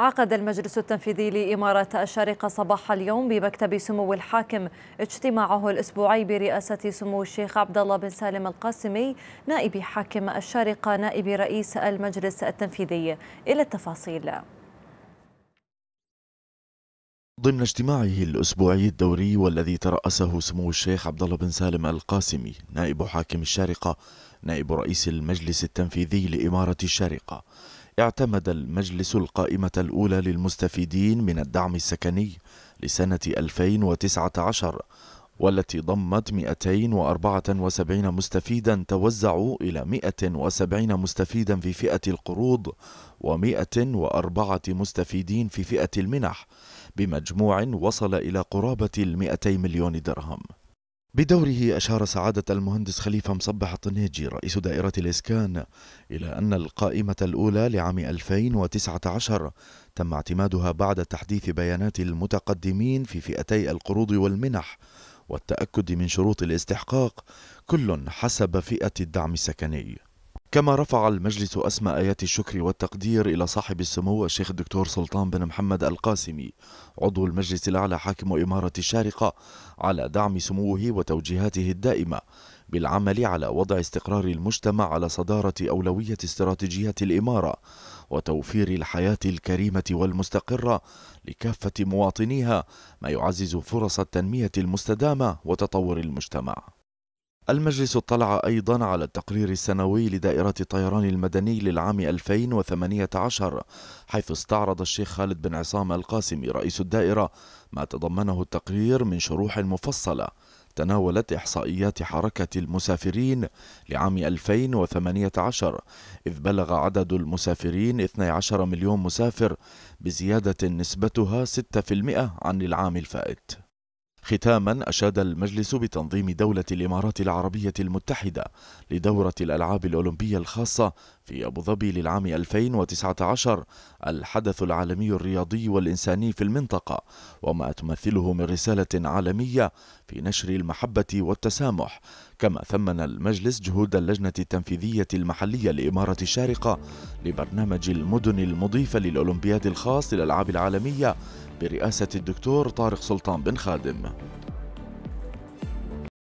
عقد المجلس التنفيذي لإمارة الشارقة صباح اليوم بمكتب سمو الحاكم اجتماعه الأسبوعي برئاسة سمو الشيخ عبد الله بن سالم القاسمي نائب حاكم الشارقة نائب رئيس المجلس التنفيذي إلى التفاصيل ضمن اجتماعه الأسبوعي الدوري والذي ترأسه سمو الشيخ عبد الله بن سالم القاسمي نائب حاكم الشارقة نائب رئيس المجلس التنفيذي لإمارة الشارقة اعتمد المجلس القائمة الأولى للمستفيدين من الدعم السكني لسنة 2019 والتي ضمت 274 مستفيدا توزعوا إلى 170 مستفيدا في فئة القروض و104 مستفيدين في فئة المنح بمجموع وصل إلى قرابة ال 200 مليون درهم بدوره أشار سعادة المهندس خليفة مصبح الطنيجي رئيس دائرة الإسكان إلى أن القائمة الأولى لعام 2019 تم اعتمادها بعد تحديث بيانات المتقدمين في فئتي القروض والمنح والتأكد من شروط الاستحقاق كل حسب فئة الدعم السكني كما رفع المجلس أسمى آيات الشكر والتقدير إلى صاحب السمو الشيخ الدكتور سلطان بن محمد القاسمي عضو المجلس الأعلى حاكم إمارة الشارقة على دعم سموه وتوجيهاته الدائمة بالعمل على وضع استقرار المجتمع على صدارة أولوية استراتيجية الإمارة وتوفير الحياة الكريمة والمستقرة لكافة مواطنيها ما يعزز فرص التنمية المستدامة وتطور المجتمع المجلس اطلع أيضا على التقرير السنوي لدائرة الطيران المدني للعام 2018 حيث استعرض الشيخ خالد بن عصام القاسمي رئيس الدائرة ما تضمنه التقرير من شروح مفصلة تناولت إحصائيات حركة المسافرين لعام 2018 إذ بلغ عدد المسافرين 12 مليون مسافر بزيادة نسبتها 6% عن العام الفائت ختاما أشاد المجلس بتنظيم دولة الإمارات العربية المتحدة لدورة الألعاب الأولمبية الخاصة في أبو ظبي للعام 2019 الحدث العالمي الرياضي والإنساني في المنطقة وما تمثله من رسالة عالمية في نشر المحبة والتسامح كما ثمن المجلس جهود اللجنة التنفيذية المحلية لإمارة الشارقة لبرنامج المدن المضيفة للأولمبياد الخاص للألعاب العالمية برئاسة الدكتور طارق سلطان بن خادم